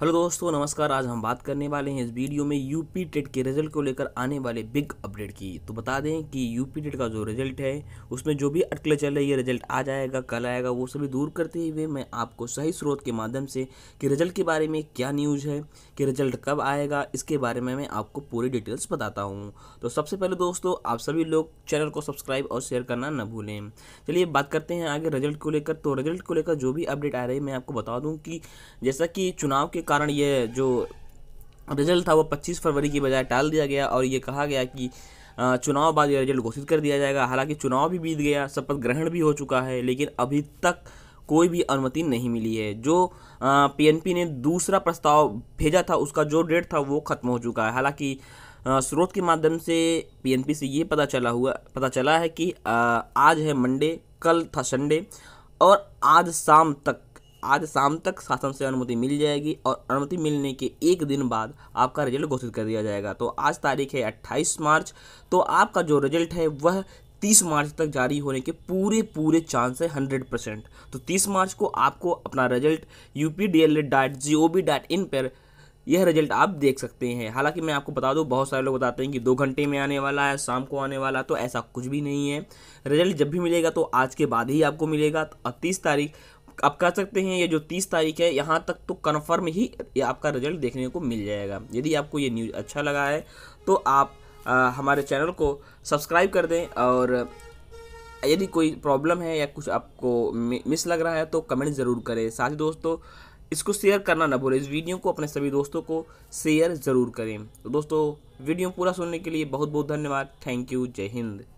hello दोस्तों नमस्कार आज हम बात करने वाले हैं इस वीडियो में यूपी टेट के रिजल्ट को लेकर आने वाले बिग अपडेट की तो बता दें कि यूपी टेट का जो रिजल्ट है उसमें जो भी अटकलें चल रही है रिजल्ट आ जाएगा कल आएगा वो सभी दूर करते हुए मैं आपको सही स्रोत के माध्यम से कि रिजल्ट के बारे में क्या न्यूज़ है कि रिजल्ट कब आएगा इसके बारे में मैं आपको पूरी डिटेल्स बताता हूँ तो सबसे पहले दोस्तों आप सभी लोग चैनल को सब्सक्राइब और शेयर करना न भूलें चलिए बात करते हैं आगे रिजल्ट को लेकर तो रिजल्ट को लेकर जो भी अपडेट आ रही है मैं आपको बता दूँ कि जैसा कि चुनाव के कारण ये जो रिजल्ट था वो 25 फरवरी की बजाय टाल दिया गया और ये कहा गया कि चुनाव बाद ये रिजल्ट घोषित कर दिया जाएगा हालांकि चुनाव भी बीत गया शपथ ग्रहण भी हो चुका है लेकिन अभी तक कोई भी अनुमति नहीं मिली है जो पीएनपी ने दूसरा प्रस्ताव भेजा था उसका जो डेट था वो ख़त्म हो चुका है हालांकि स्रोत के माध्यम से पीएनपी से ये पता चला हुआ पता चला है कि आज है मंडे कल था संडे और आज शाम तक आज शाम तक शासन से अनुमति मिल जाएगी और अनुमति मिलने के एक दिन बाद आपका रिजल्ट घोषित कर दिया जाएगा तो आज तारीख है 28 मार्च तो आपका जो रिजल्ट है वह 30 मार्च तक जारी होने के पूरे पूरे चांस है 100 परसेंट तो 30 मार्च को आपको अपना result U P D L dot G O V dot in पर यह रिजल्ट आप देख सकते हैं हालांकि मैं आपको बता दूं बहुत सारे लोग बताते हैं कि दो घंटे में आने वाला है शाम को आने वाला तो ऐसा कुछ भी नहीं है रिजल्ट जब भी मिलेगा तो आज के बाद ही आपको मिलेगा और तीस तारीख आप कह सकते हैं ये जो तीस तारीख है यहाँ तक तो कन्फर्म ही आपका रिजल्ट देखने को मिल जाएगा यदि आपको ये न्यूज़ अच्छा लगा है तो आप आ, हमारे चैनल को सब्सक्राइब कर दें और यदि कोई प्रॉब्लम है या कुछ आपको मिस लग रहा है तो कमेंट ज़रूर करें साथ ही दोस्तों इसको शेयर करना ना भूलें इस वीडियो को अपने सभी दोस्तों को शेयर ज़रूर करें तो दोस्तों वीडियो पूरा सुनने के लिए बहुत बहुत धन्यवाद थैंक यू जय हिंद